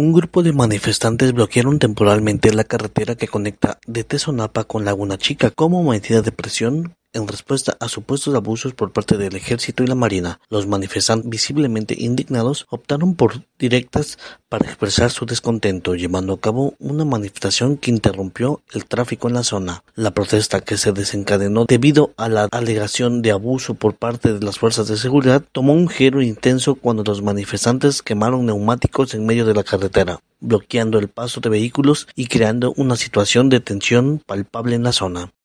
Un grupo de manifestantes bloquearon temporalmente la carretera que conecta de Tesonapa con Laguna Chica como medida de presión en respuesta a supuestos abusos por parte del ejército y la marina, los manifestantes visiblemente indignados optaron por directas para expresar su descontento, llevando a cabo una manifestación que interrumpió el tráfico en la zona. La protesta que se desencadenó debido a la alegación de abuso por parte de las fuerzas de seguridad tomó un giro intenso cuando los manifestantes quemaron neumáticos en medio de la carretera, bloqueando el paso de vehículos y creando una situación de tensión palpable en la zona.